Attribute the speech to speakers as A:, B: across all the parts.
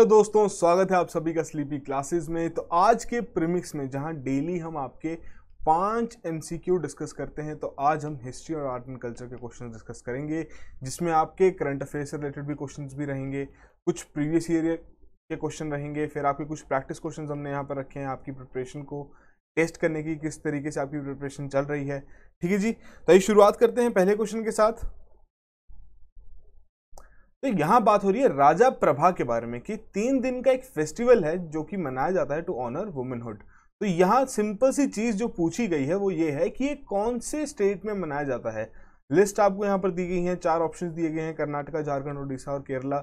A: hello दोस्तों स्वागत है आप सभी का स्लीपी क्लासेस में तो आज के प्रीमिक्स में जहां डेली हम आपके पांच एमसीक्यू डिस्कस करते हैं तो आज हम हिस्ट्री और आर्ट एंड कल्चर के क्वेश्चन डिस्कस करेंगे जिसमें आपके करंट अफेयर से रिलेटेड भी क्वेश्चन भी रहेंगे कुछ प्रीवियस ईयर के क्वेश्चन रहेंगे फिर आपके कुछ प्रैक्टिस क्वेश्चन हमने यहाँ पर रखे हैं आपकी प्रिपरेशन को टेस्ट करने की किस तरीके से आपकी प्रिपरेशन चल रही है ठीक है जी तो ये शुरुआत करते हैं पहले क्वेश्चन के साथ तो यहाँ बात हो रही है राजा प्रभा के बारे में कि तीन दिन का एक फेस्टिवल है जो कि मनाया जाता है टू ऑनर वुमेनहुड तो यहाँ सिंपल सी चीज़ जो पूछी गई है वो ये है कि ये कौन से स्टेट में मनाया जाता है लिस्ट आपको यहाँ पर दी गई है चार ऑप्शन दिए गए हैं कर्नाटका झारखंड उड़ीसा और केरला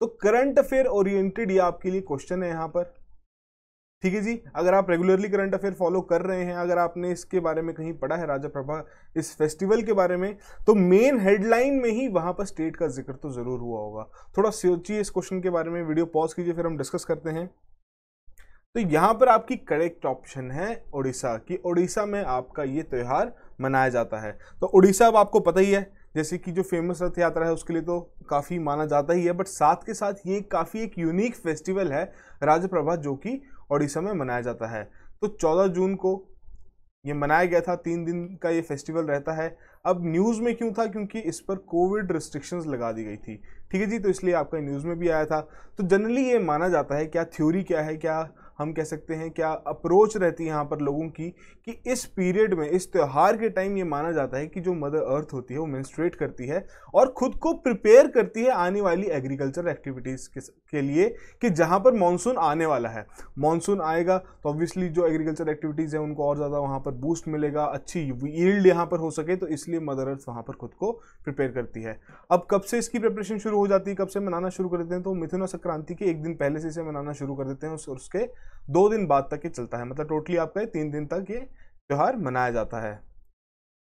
A: तो करंट अफेयर ओरिएंटेड ये आपके लिए क्वेश्चन है यहाँ पर ठीक है जी अगर आप रेगुलरली करंट अफेयर फॉलो कर रहे हैं अगर आपने इसके बारे में कहीं पढ़ा है राजा प्रभा इस फेस्टिवल के बारे में तो मेन हेडलाइन में ही वहां पर स्टेट का जिक्र तो जरूर हुआ होगा थोड़ा सोचिए इस क्वेश्चन के बारे में वीडियो पॉज कीजिए फिर हम डिस्कस करते हैं तो यहाँ पर आपकी करेक्ट ऑप्शन है उड़ीसा कि उड़ीसा में आपका ये त्यौहार मनाया जाता है तो उड़ीसा अब आपको पता ही है जैसे कि जो फेमस रथ यात्रा है उसके लिए तो काफ़ी माना जाता ही है बट साथ के साथ ये काफ़ी एक यूनिक फेस्टिवल है राजप्रभा जो कि ओडिशा में मनाया जाता है तो चौदह जून को ये मनाया गया था तीन दिन का ये फेस्टिवल रहता है अब न्यूज़ में क्यों था क्योंकि इस पर कोविड रिस्ट्रिक्शंस लगा दी गई थी ठीक है जी तो इसलिए आपका न्यूज़ में भी आया था तो जनरली ये माना जाता है क्या थ्योरी क्या है क्या हम कह सकते हैं क्या अप्रोच रहती है यहाँ पर लोगों की कि इस पीरियड में इस त्यौहार के टाइम ये माना जाता है कि जो मदर अर्थ होती है वो मेंस्ट्रेट करती है और खुद को प्रिपेयर करती है आने वाली एग्रीकल्चर एक्टिविटीज़ के, के लिए कि जहाँ पर मानसून आने वाला है मानसून आएगा तो ऑब्वियसली जो एग्रीकल्चर एक्टिविटीज़ हैं उनको और ज़्यादा वहाँ पर बूस्ट मिलेगा अच्छी ईल्ड यहाँ पर हो सके तो इसलिए मदर अर्थ वहाँ पर खुद को प्रिपेयर करती है अब कब से इसकी प्रिपरेशन शुरू हो जाती है कब से मनाना शुरू कर देते हैं तो मिथुना संक्रांति के एक दिन पहले से इसे मनाना शुरू कर देते हैं और उसके दो दिन बाद तक ये चलता है मतलब टोटली आपका तीन दिन तक ये त्यौहार मनाया जाता है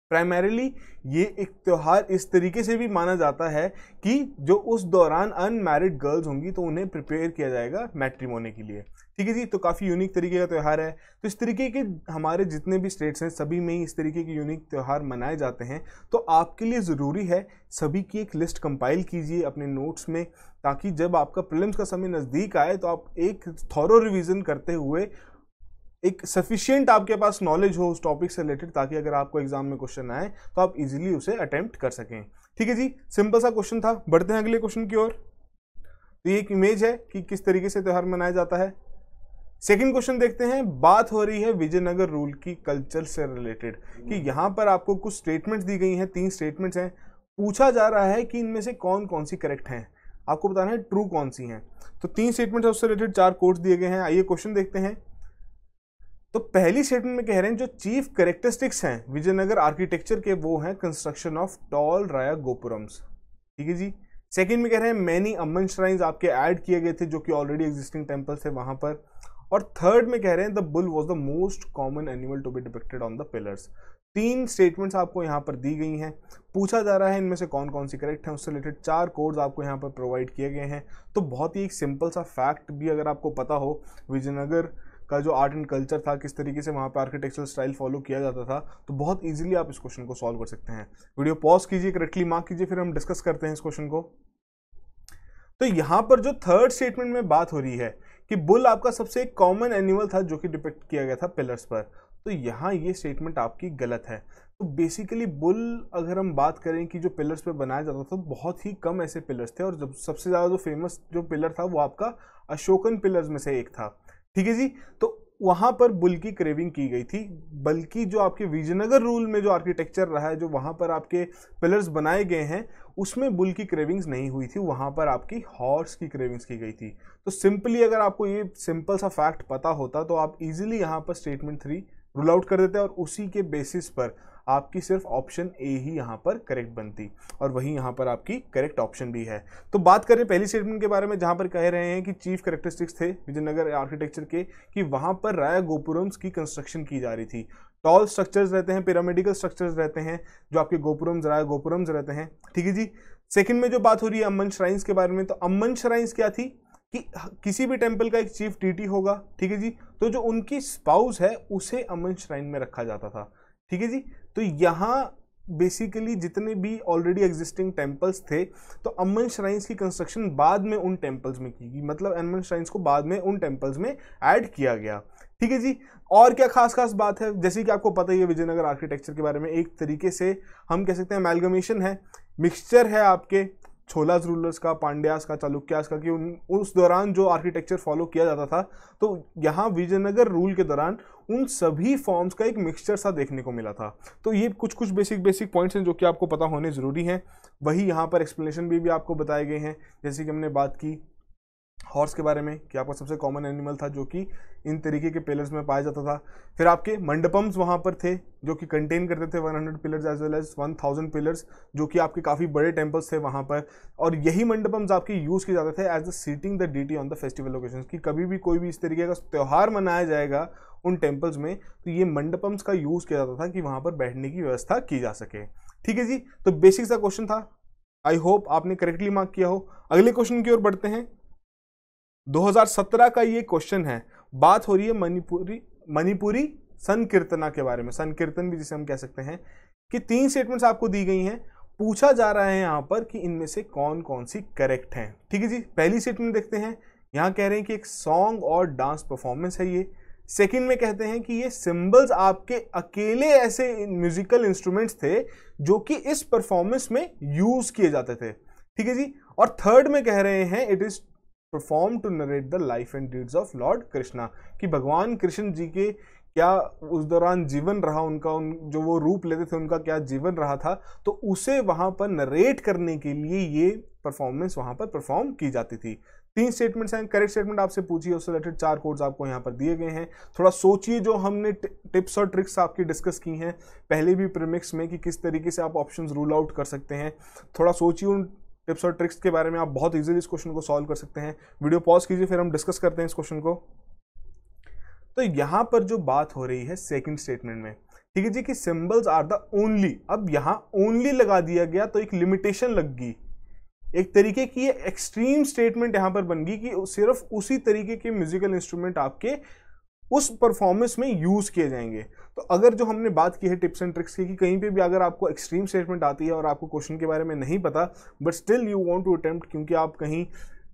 A: प्राइमरीली ये एक त्यौहार इस तरीके से भी माना जाता है कि जो उस दौरान अनमैरिड गर्ल्स होंगी तो उन्हें प्रिपेयर किया जाएगा मैट्रीमोनी के लिए ठीक है जी तो काफ़ी यूनिक तरीके का त्यौहार है तो इस तरीके के हमारे जितने भी स्टेट्स हैं सभी में ही इस तरीके के यूनिक त्यौहार मनाए जाते हैं तो आपके लिए ज़रूरी है सभी की एक लिस्ट कंपाइल कीजिए अपने नोट्स में ताकि जब आपका प्रिलिम्स का समय नज़दीक आए तो आप एक थॉरो रिविज़न करते हुए एक सफिशियंट आपके पास नॉलेज हो उस टॉपिक से रिलेटेड ताकि अगर आपको एग्जाम में क्वेश्चन आए तो आप इजीली उसे अटेम्प्ट कर सकें ठीक है जी सिंपल सा क्वेश्चन था बढ़ते हैं अगले क्वेश्चन की ओर तो ये एक इमेज है कि किस तरीके से त्यौहार मनाया जाता है सेकंड क्वेश्चन देखते हैं बात हो रही है विजयनगर रूल की कल्चर से रिलेटेड कि यहाँ पर आपको कुछ स्टेटमेंट्स दी गई हैं तीन स्टेटमेंट्स हैं पूछा जा रहा है कि इनमें से कौन कौन सी करेक्ट हैं आपको बताना है ट्रू कौन सी हैं तो तीन स्टेटमेंट्स उससे रिलेटेड चार कोर्ट्स दिए गए हैं आइए क्वेश्चन देखते हैं तो पहली स्टेटमेंट में कह रहे हैं जो चीफ करेक्टरिस्टिक्स हैं विजयनगर आर्किटेक्चर के वो हैं कंस्ट्रक्शन ऑफ टॉल राया गोपुरम्स ठीक है जी सेकंड में कह रहे हैं मैनी अमन श्राइन्स आपके ऐड किए गए थे जो कि ऑलरेडी एग्जिस्टिंग टेम्पल्स थे वहाँ पर और थर्ड में कह रहे हैं the bull was the most common animal to be depicted on the pillars तीन स्टेटमेंट्स आपको यहाँ पर दी गई हैं पूछा जा रहा है इनमें से कौन कौन सी करेक्ट हैं उससे रिलेटेड चार कोड्स आपको यहाँ पर प्रोवाइड किए गए हैं तो बहुत ही एक सिंपल सा फैक्ट भी अगर आपको पता हो विजयनगर का जो आर्ट एंड कल्चर था किस तरीके से वहाँ पर आर्किटेक्चर स्टाइल फॉलो किया जाता था तो बहुत ईजिली आप इस क्वेश्चन को सॉल्व कर सकते हैं वीडियो पॉज कीजिए करेक्टली मार्क कीजिए फिर हम डिस्कस करते हैं इस क्वेश्चन को तो यहाँ पर जो थर्ड स्टेटमेंट में बात हो रही है कि बुल आपका सबसे कॉमन एनिमल था जो कि डिपेक्ट किया गया था पिलर्स पर तो यहाँ ये स्टेटमेंट आपकी गलत है तो बेसिकली बुल अगर हम बात करें कि जो पिलर्स पे बनाया जाता था तो बहुत ही कम ऐसे पिलर्स थे और जब सबसे ज़्यादा जो फेमस जो पिलर था वो आपका अशोकन पिलर्स में से एक था ठीक है जी तो वहाँ पर बुल की क्रेविंग की गई थी बल्कि जो आपके विजयनगर रूल में जो आर्किटेक्चर रहा है जो वहाँ पर आपके पिलर्स बनाए गए हैं उसमें बुल की क्रेविंग्स नहीं हुई थी वहाँ पर आपकी हॉर्स की क्रेविंग्स की गई थी तो सिंपली अगर आपको ये सिंपल सा फैक्ट पता होता तो आप इजीली यहाँ पर स्टेटमेंट थ्री रूल आउट कर देते और उसी के बेसिस पर आपकी सिर्फ ऑप्शन ए ही यहाँ पर करेक्ट बनती और वहीं यहाँ पर आपकी करेक्ट ऑप्शन भी है तो बात करें पहली स्टेटमेंट के बारे में जहाँ पर कह रहे हैं कि चीफ करेक्टरिस्टिक्स थे विजयनगर आर्किटेक्चर के कि वहाँ पर राया गोपुरम्स की कंस्ट्रक्शन की जा रही थी टॉल स्ट्रक्चर्स रहते हैं पिरामिडिकल स्ट्रक्चर्स रहते हैं जो आपके गोपुरम्स राय गोपुरम्स रहते हैं ठीक है जी सेकंड में जो बात हो रही है अम्मन श्राइन्स के बारे में तो अम्मन श्राइन्स क्या थी कि किसी भी टेम्पल का एक चीफ टीटी होगा ठीक है जी तो जो उनकी स्पाउस है उसे अमन श्राइन में रखा जाता था ठीक है जी तो यहाँ बेसिकली जितने भी ऑलरेडी एग्जिस्टिंग टेम्पल्स थे तो अमन श्राइन्स की कंस्ट्रक्शन बाद में उन टेम्पल्स में की गई मतलब अमन श्राइन्स को बाद में उन टेम्पल्स में ऐड किया गया ठीक है जी और क्या खास खास बात है जैसे कि आपको पता ही है विजयनगर आर्किटेक्चर के बारे में एक तरीके से हम कह सकते हैं मेलगमेशन है मिक्सचर है आपके छोलाज रूलर्स का पांड्यास का चालुक्यास का कि उन उस दौरान जो आर्किटेक्चर फॉलो किया जाता था तो यहाँ विजयनगर रूल के दौरान उन सभी फॉर्म्स का एक मिक्सचर सा देखने को मिला था तो ये कुछ कुछ बेसिक बेसिक पॉइंट्स हैं जो कि आपको पता होने ज़रूरी हैं वही यहाँ पर एक्सप्लेनेशन भी, भी आपको बताए गए हैं जैसे कि हमने बात की हॉर्स के बारे में कि आपका सबसे कॉमन एनिमल था जो कि इन तरीके के पिलर्स में पाया जाता था फिर आपके मंडपम्स वहाँ पर थे जो कि कंटेन करते थे 100 pillars as well as 1000 pillars जो कि आपके काफ़ी बड़े टेम्पल्स थे वहाँ पर और यही मंडपम्स आपके यूज़ किए जाते थे एज द सीटिंग द डी ऑन द फेस्टिवल लोकेशन कि कभी भी कोई भी इस तरीके का त्यौहार मनाया जाएगा उन टेम्पल्स में तो ये मंडपम्स का यूज़ किया जाता था कि वहाँ पर बैठने की व्यवस्था की जा सके ठीक है जी तो बेसिक सा क्वेश्चन था आई होप आपने करेक्टली मार्क किया हो अगले क्वेश्चन की ओर बढ़ते हैं 2017 का ये क्वेश्चन है बात हो रही है मणिपुरी मणिपुरी संकीर्तना के बारे में संकीर्तन भी जिसे हम कह सकते हैं कि तीन स्टेटमेंट्स आपको दी गई हैं पूछा जा रहा है यहाँ पर कि इनमें से कौन कौन सी करेक्ट हैं ठीक है जी पहली स्टेटमेंट देखते हैं यहाँ कह रहे हैं कि एक सॉन्ग और डांस परफॉर्मेंस है ये सेकंड में कहते हैं कि ये सिंबल्स आपके अकेले ऐसे म्यूजिकल इंस्ट्रूमेंट्स थे जो कि इस परफॉर्मेंस में यूज किए जाते थे ठीक है जी और थर्ड में कह रहे हैं it is perform to narrate the life and deeds of lord Krishna कि भगवान कृष्ण जी के क्या उस दौरान जीवन रहा उनका उन जो वो रूप लेते थे उनका क्या जीवन रहा था तो उसे वहाँ पर नरेट करने के लिए ये परफॉर्मेंस वहाँ पर परफॉर्म की जाती थी तीन स्टेटमेंट्स हैं करेक्ट स्टेटमेंट आपसे पूछिए उससे रिलेटेड चार कोड्स आपको यहाँ पर दिए गए हैं थोड़ा सोचिए जो हमने टिप्स और ट्रिक्स आपकी डिस्कस की हैं पहले भी प्रीमिक्स में कि किस तरीके से आप ऑप्शंस रूल आउट कर सकते हैं थोड़ा सोचिए उन टिप्स और ट्रिक्स के बारे में आप बहुत इजीली इस क्वेश्चन को सॉल्व कर सकते हैं वीडियो पॉज कीजिए फिर हम डिस्कस करते हैं इस क्वेश्चन को तो यहां पर जो बात हो रही है सेकंड स्टेटमेंट में ठीक है जी कि सिंबल्स आर द ओनली अब यहाँ ओनली लगा दिया गया तो एक लिमिटेशन लग गई एक तरीके की ये एक्सट्रीम स्टेटमेंट यहां पर बन गई कि सिर्फ उसी तरीके के म्यूजिकल इंस्ट्रूमेंट आपके उस परफॉर्मेंस में यूज़ किए जाएंगे तो अगर जो हमने बात की है टिप्स एंड ट्रिक्स की कि कहीं पे भी अगर आपको एक्सट्रीम स्टेटमेंट आती है और आपको क्वेश्चन के बारे में नहीं पता but still you want to attempt क्योंकि आप कहीं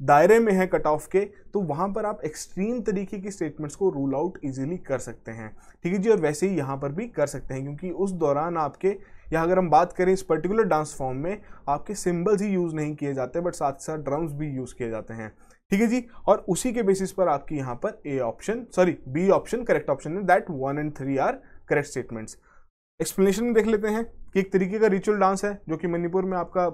A: दायरे में है कट ऑफ के तो वहाँ पर आप एक्सट्रीम तरीके की स्टेटमेंट्स को रूल आउट इजीली कर सकते हैं ठीक है जी और वैसे ही यहाँ पर भी कर सकते हैं क्योंकि उस दौरान आपके या अगर हम बात करें इस पर्टिकुलर डांस फॉर्म में आपके सिम्बल्स ही यूज़ नहीं किए जाते बट साथ साथ ड्रम्स भी यूज़ किए जाते हैं ठीक है जी और उसी के बेसिस पर आपकी यहां पर A option sorry B option correct option है that one and three are correct statements explanation देख लेते हैं कि एक तरीके का रिचुअल डांस है जो कि मणिपुर में आपका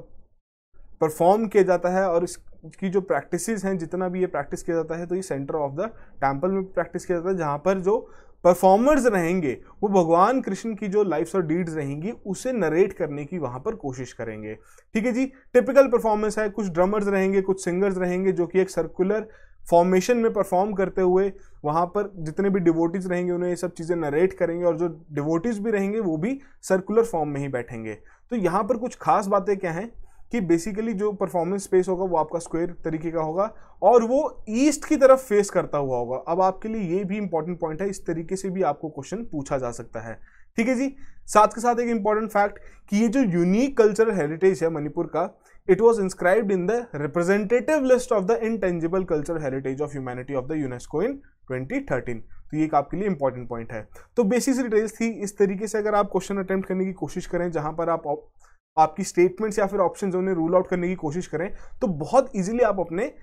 A: परफॉर्म किया जाता है और इस की जो प्रैक्टिसेस हैं जितना भी ये प्रैक्टिस किया जाता है तो ये सेंटर ऑफ द टेम्पल में प्रैक्टिस किया जाता है जहाँ पर जो परफॉर्मर्स रहेंगे वो भगवान कृष्ण की जो लाइफ्स और डीड्स रहेंगी उसे नरेट करने की वहाँ पर कोशिश करेंगे ठीक है जी टिपिकल परफॉर्मेंस है कुछ ड्रमर्स रहेंगे कुछ सिंगर्स रहेंगे जो कि एक सर्कुलर फॉर्मेशन में परफॉर्म करते हुए वहाँ पर जितने भी डिवोटीज रहेंगे उन्हें ये सब चीज़ें नरेट करेंगे और जो डिवोटीज भी रहेंगे वो भी सर्कुलर फॉर्म में ही बैठेंगे तो यहाँ पर कुछ खास बातें क्या हैं कि बेसिकली जो परफॉर्मेंस स्पेस होगा वो आपका स्क्वायर तरीके का होगा और वो ईस्ट की तरफ फेस करता हुआ होगा अब आपके लिए ये भी इंपॉर्टेंट पॉइंट है इस तरीके से भी आपको क्वेश्चन पूछा जा सकता है ठीक है जी साथ के साथ एक इंपॉर्टेंट फैक्ट कि ये जो यूनिक कल्चरल हेरिटेज है मणिपुर का it was inscribed in the representative list of the intangible cultural heritage of humanity of the UNESCO in 2013 तो ये एक आपके लिए इंपॉर्टेंट पॉइंट है तो बेसिस डिटेल्स थी इस तरीके से अगर आप क्वेश्चन अटेम्प्ट करने की कोशिश करें जहां पर आप आपकी स्टेटमेंट्स या फिर ऑप्शन उन्हें रूल आउट करने की कोशिश करें तो बहुत ईजिली आप अपने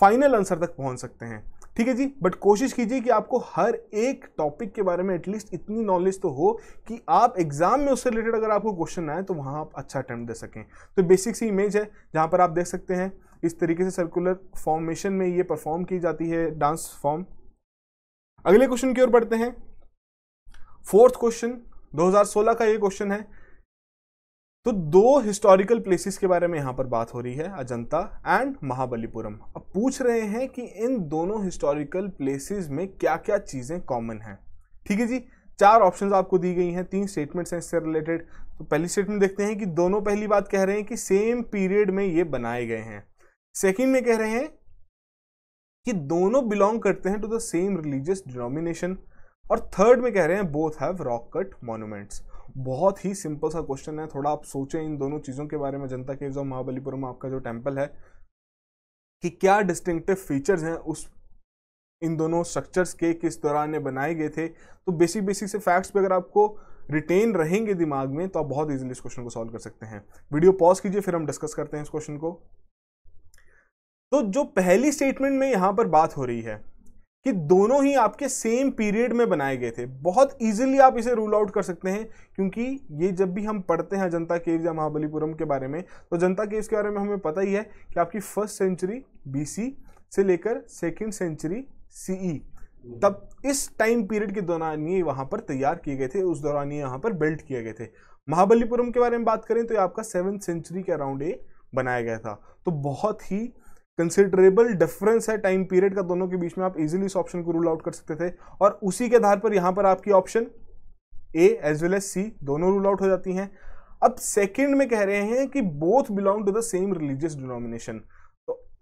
A: फाइनल आंसर तक पहुंच सकते हैं ठीक है जी बट कोशिश कीजिए कि आपको हर एक टॉपिक के बारे में एटलीस्ट इतनी नॉलेज तो हो कि आप एग्जाम में उससे रिलेटेड अगर आपको क्वेश्चन आए तो वहाँ आप अच्छा अटैम्प्ट दे सकें तो बेसिक सी इमेज है जहाँ पर आप देख सकते हैं इस तरीके से सर्कुलर फॉर्मेशन में ये परफॉर्म की जाती है डांस फॉर्म अगले क्वेश्चन की ओर बढ़ते हैं फोर्थ क्वेश्चन 2016 का ये क्वेश्चन है तो दो हिस्टोरिकल प्लेसेस के बारे में यहां पर बात हो रही है अजंता एंड महाबलीपुरम अब पूछ रहे हैं कि इन दोनों हिस्टोरिकल प्लेसेस में क्या क्या चीज़ें कॉमन हैं ठीक है जी चार ऑप्शंस आपको दी गई हैं तीन स्टेटमेंट्स हैं इससे रिलेटेड तो पहली स्टेटमेंट देखते हैं कि दोनों पहली बात कह रहे हैं कि सेम पीरियड में ये बनाए गए हैं सेकेंड में कह रहे हैं कि दोनों बिलोंग करते हैं to the same religious denomination और थर्ड में कह रहे हैं both have rock cut monuments बहुत ही सिंपल सा क्वेश्चन है थोड़ा आप सोचें इन दोनों चीज़ों के बारे में जनता केव्स और महाबलीपुरम आपका जो टेम्पल है कि क्या डिस्टिंक्टिव फीचर्स हैं उस इन दोनों स्ट्रक्चर्स के किस दौरान ये बनाए गए थे तो बेसिक बेसिक से फैक्ट्स पे अगर आपको रिटेन रहेंगे दिमाग में तो आप बहुत इजीली इस क्वेश्चन को सॉल्व कर सकते हैं वीडियो पॉज कीजिए फिर हम डिस्कस करते हैं इस क्वेश्चन को तो जो पहली स्टेटमेंट में यहां पर बात हो रही है कि दोनों ही आपके सेम पीरियड में बनाए गए थे बहुत इजीली आप इसे रूल आउट कर सकते हैं क्योंकि ये जब भी हम पढ़ते हैं जनता केव या महाबलीपुरम के बारे में तो जनता केव के बारे में हमें पता ही है कि आपकी फर्स्ट सेंचुरी बी से लेकर सेकेंड सेंचुरी सीई तब इस टाइम पीरियड के दौरान ये वहाँ पर तैयार किए गए थे उस दौरान ये यहाँ पर बिल्ट किए गए थे महाबलीपुरम के बारे में बात करें तो ये आपका सेवन सेंचुरी के अराउंड ये बनाया गया था तो बहुत ही कंसिडरेबल डिफरेंस है टाइम पीरियड का दोनों के बीच में आप इजिली इस ऑप्शन को रूल आउट कर सकते थे और उसी के आधार पर यहां पर आपकी option A as well as C दोनों रूल आउट हो जाती हैं अब सेकेंड में कह रहे हैं कि both belong to the same religious denomination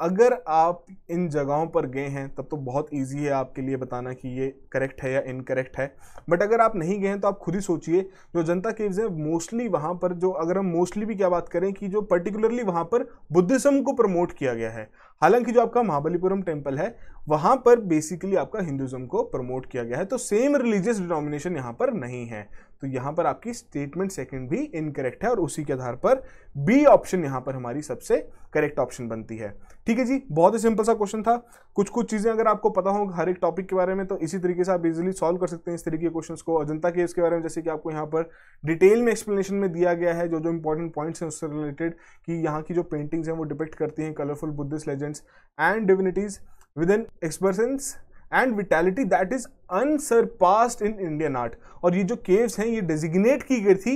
A: अगर आप इन जगहों पर गए हैं तब तो बहुत इजी है आपके लिए बताना कि ये करेक्ट है या इनकरेक्ट है बट अगर आप नहीं गए हैं तो आप खुद ही सोचिए जो जनता केव्स हैं मोस्टली वहाँ पर जो अगर हम मोस्टली भी क्या बात करें कि जो पर्टिकुलरली वहाँ पर बुद्धिज़्म को प्रमोट किया गया है हालांकि जो आपका महाबलीपुरम टेम्पल है वहां पर बेसिकली आपका हिंदुज्म को प्रमोट किया गया है तो सेम रिलीजियस डिनोमिनेशन यहां पर नहीं है तो यहां पर आपकी स्टेटमेंट सेकंड भी इनकरेक्ट है और उसी के आधार पर बी ऑप्शन यहां पर हमारी सबसे करेक्ट ऑप्शन बनती है ठीक है जी बहुत ही सिंपल सा क्वेश्चन था कुछ कुछ चीज़ें अगर आपको पता हो हर एक टॉपिक के बारे में तो इसी तरीके से आप इजिली सॉल्व कर सकते हैं इस तरीके के क्वेश्चन को अजंता केस के बारे में जैसे कि आपको यहाँ पर डिटेल में एक्सप्लेनेशन में दिया गया है जो जो इंपॉर्टेंट पॉइंट्स हैं उससे रिलेटेड कि यहाँ की जो पेंटिंग्स हैं वो डिपेक्ट करती हैं colourful Buddhist legend presence and divinities with an expressions and vitality that is unsurpassed in Indian art और ये जो केव्स हैं ये डेजिग्नेट की गई थी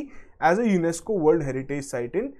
A: as a UNESCO world heritage site in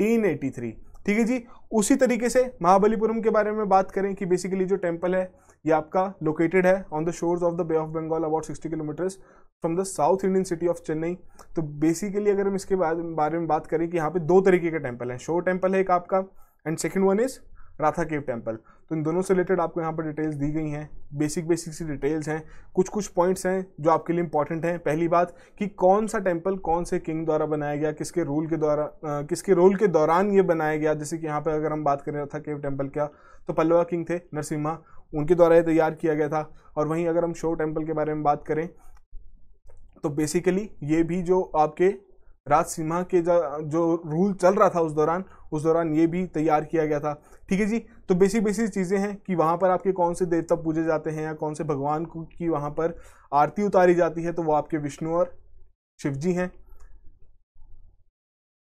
A: 1983 ठीक है जी उसी तरीके से महाबलीपुरम के बारे में बात करें कि बेसिकली जो टेम्पल है ये आपका लोकेटेड है on the shores of the bay of Bengal about 60 kilometres from the south Indian city of Chennai तो बेसिकली अगर हम इसके बारे में बात करें कि यहाँ पे दो तरीके के टेम्पल हैं शोर टेम्पल है एक आपका and second one is Ratha cave temple तो इन दोनों से रिलेटेड आपको यहाँ पर डिटेल्स दी गई हैं बेसिक बेसिक सी डिटेल्स हैं कुछ कुछ पॉइंट्स हैं जो आपके लिए इंपॉर्टेंट हैं पहली बात कि कौन सा टेम्पल कौन से किंग द्वारा बनाया गया किसके रूल के द्वारा किसके रोल के दौरान ये बनाया गया जैसे कि यहाँ पर अगर हम बात करें राथा केव टेम्पल का तो पल्लवा किंग थे नरसिम्हा उनके द्वारा ये तैयार किया गया था और वहीं अगर हम शो टेम्पल के बारे में बात करें तो बेसिकली ये भी जो आपके राज सिम्हा के जो रूल चल रहा था उस दौरान उस दौरान ये भी तैयार किया गया था ठीक है जी तो बेसिक बेसिक चीज़ें हैं कि वहाँ पर आपके कौन से देवता पूजे जाते हैं या कौन से भगवान की वहाँ पर आरती उतारी जाती है तो वो आपके विष्णु और शिव जी हैं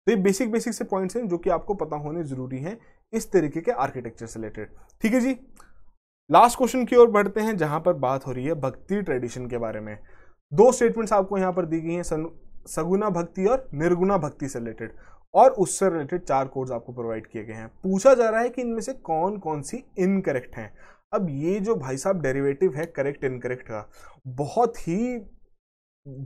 A: तो ये बेसिक बेसिक से पॉइंट्स हैं जो कि आपको पता होने ज़रूरी हैं इस तरीके के आर्किटेक्चर से रिलेटेड ठीक है जी लास्ट क्वेश्चन की ओर बढ़ते हैं जहां पर बात हो रही है भक्ति ट्रेडिशन के बारे में दो स्टेटमेंट्स आपको यहां पर दी गई हैं सगुना भक्ति और निर्गुणा भक्ति से रिलेटेड और उससे रिलेटेड चार कोड्स आपको प्रोवाइड किए गए हैं पूछा जा रहा है कि इनमें से कौन कौन सी इनकरेक्ट हैं अब ये जो भाई साहब डेरिवेटिव है करेक्ट इनकरेक्ट का बहुत ही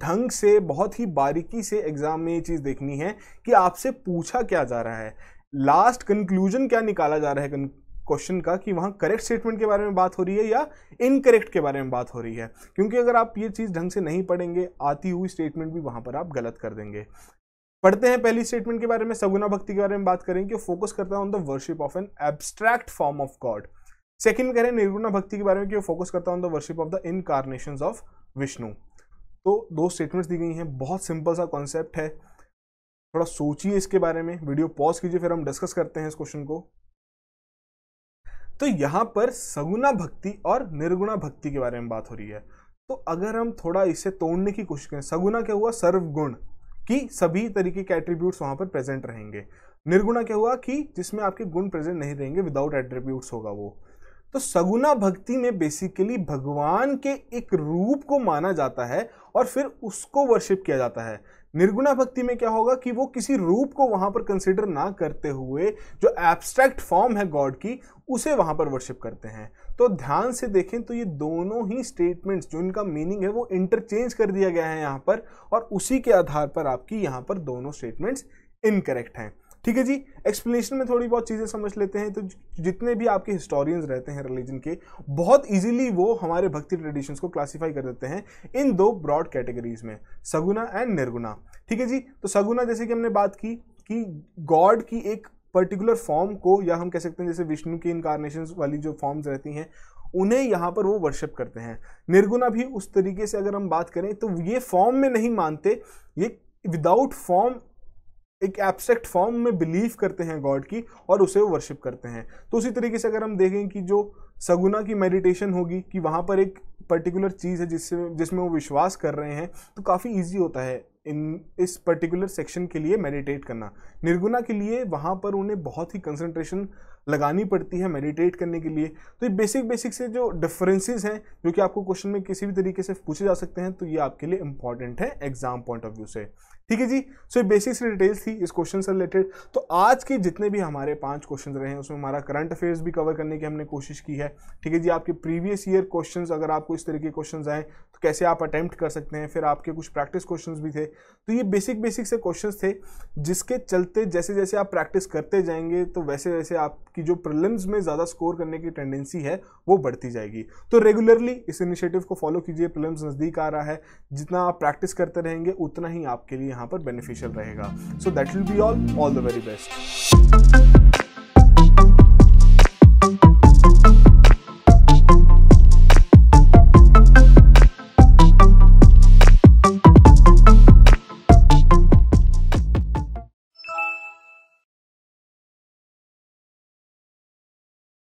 A: ढंग से बहुत ही बारीकी से एग्जाम में ये चीज़ देखनी है कि आपसे पूछा क्या जा रहा है लास्ट कंक्लूजन क्या निकाला जा रहा है क्वेश्चन का कि वहाँ करेक्ट स्टेटमेंट के बारे में बात हो रही है या इनकरेक्ट के बारे में बात हो रही है क्योंकि अगर आप ये चीज़ ढंग से नहीं पढ़ेंगे आती हुई स्टेटमेंट भी वहाँ पर आप गलत कर देंगे पढ़ते हैं पहली स्टेटमेंट के बारे में सगुना भक्ति के बारे में बात करें कि फोकस करता है on the worship of an abstract form of god second करें निर्गुणा भक्ति के बारे में कि फोकस करता है on the worship of the incarnation of Vishnu तो दो स्टेटमेंट्स दी गई हैं बहुत सिंपल सा कॉन्सेप्ट है थोड़ा सोचिए इसके बारे में वीडियो पॉज कीजिए फिर हम डिस्कस करते हैं इस क्वेश्चन को तो यहाँ पर सगुना भक्ति और निर्गुणा भक्ति के बारे में बात हो रही है तो अगर हम थोड़ा इसे तोड़ने की कोशिश करें सगुना क्या हुआ सर्वगुण कि सभी तरीके के एट्रीब्यूट्स वहाँ पर प्रेजेंट रहेंगे निर्गुणा क्या हुआ कि जिसमें आपके गुण प्रेजेंट नहीं रहेंगे विदाउट एट्रीब्यूट्स होगा वो तो सगुना भक्ति में बेसिकली भगवान के एक रूप को माना जाता है और फिर उसको वर्शिप किया जाता है निर्गुणा भक्ति में क्या होगा कि वो किसी रूप को वहां पर कंसिडर ना करते हुए जो एब्स्ट्रैक्ट फॉर्म है गॉड की उसे वहां पर वर्शिप करते हैं तो ध्यान से देखें तो ये दोनों ही स्टेटमेंट्स जो इनका मीनिंग है वो इंटरचेंज कर दिया गया है यहाँ पर और उसी के आधार पर आपकी यहाँ पर दोनों स्टेटमेंट्स इनकरेक्ट हैं ठीक है जी एक्सप्लेनेशन में थोड़ी बहुत चीज़ें समझ लेते हैं तो जितने भी आपके हिस्टोरियंस रहते हैं रिलीजन के बहुत इजीली वो हमारे भक्ति ट्रेडिशंस को क्लासिफाई कर देते हैं इन दो ब्रॉड कैटेगरीज में सगुना एंड निर्गुना ठीक है जी तो सगुना जैसे कि हमने बात की कि गॉड की एक पर्टिकुलर फॉर्म को या हम कह सकते हैं जैसे विष्णु की इनकारनेशन वाली जो फॉर्म्स रहती हैं उन्हें यहाँ पर वो वर्शिप करते हैं निर्गुना भी उस तरीके से अगर हम बात करें तो ये फॉर्म में नहीं मानते ये विदाउट फॉर्म एक एब्स्ट्रैक्ट फॉर्म में बिलीव करते हैं गॉड की और उसे वो वर्शिप करते हैं तो उसी तरीके से अगर हम देखें कि जो सगुना की मेडिटेशन होगी कि वहाँ पर एक पर्टिकुलर चीज़ है जिससे जिसमें वो विश्वास कर रहे हैं तो काफ़ी ईजी होता है इन इस पर्टिकुलर सेक्शन के लिए मेडिटेट करना निर्गुना के लिए वहाँ पर उन्हें बहुत ही कंसंट्रेशन लगानी पड़ती है मेडिटेट करने के लिए तो ये बेसिक बेसिक से जो डिफरेंसेस हैं जो कि आपको क्वेश्चन में किसी भी तरीके से पूछे जा सकते हैं तो ये आपके लिए इंपॉर्टेंट है एग्जाम पॉइंट ऑफ व्यू से ठीक है जी सो ये बेसिक डिटेल्स थी इस क्वेश्चन से रिलेटेड तो आज के जितने भी हमारे पांच क्वेश्चन रहे हैं उसमें हमारा करंट अफेयर्स भी कवर करने की हमने कोशिश की है ठीक है जी आपके प्रीवियस ईयर क्वेश्चंस अगर आपको इस तरीके के क्वेश्चन आए तो कैसे आप अटैम्प्ट कर सकते हैं फिर आपके कुछ प्रैक्टिस क्वेश्चन भी थे तो ये बेसिक बेसिक से क्वेश्चन थे जिसके चलते जैसे जैसे आप प्रैक्टिस करते जाएंगे तो वैसे वैसे आपकी जो प्रिलिम्स में ज़्यादा स्कोर करने की टेंडेंसी है वो बढ़ती जाएगी तो रेगुलरली इस इनिशिएटिव को फॉलो कीजिए प्रिलिम्स नज़दीक आ रहा है जितना आप प्रैक्टिस करते रहेंगे उतना ही आपके लिए यहाँ पर बेनिफिशियल रहेगा so that will be all all the very best